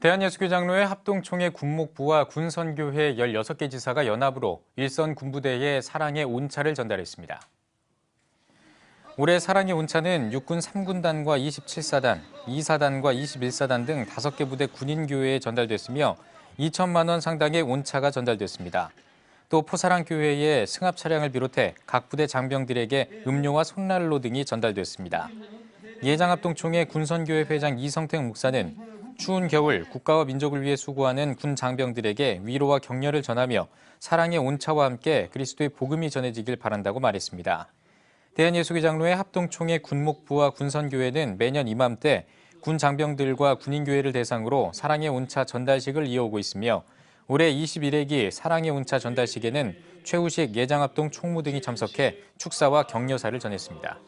대한예수교 장로의 합동총회 군목부와 군선교회 16개 지사가 연합으로 일선 군부대에 사랑의 온차를 전달했습니다. 올해 사랑의 온차는 육군 3군단과 27사단, 2사단과 21사단 등 5개 부대 군인교회에 전달됐으며 2천만 원 상당의 온차가 전달됐습니다. 또 포사랑교회에 승합 차량을 비롯해 각 부대 장병들에게 음료와 손난로 등이 전달됐습니다. 예장합동총회 군선교회 회장 이성택 목사는 추운 겨울 국가와 민족을 위해 수고하는 군 장병들에게 위로와 격려를 전하며 사랑의 온차와 함께 그리스도의 복음이 전해지길 바란다고 말했습니다. 대한예수교장로회 합동총회 군목부와 군선교회는 매년 이맘때 군 장병들과 군인교회를 대상으로 사랑의 온차 전달식을 이어오고 있으며 올해 21회기 사랑의 온차 전달식에는 최우식 예장합동 총무 등이 참석해 축사와 격려사를 전했습니다.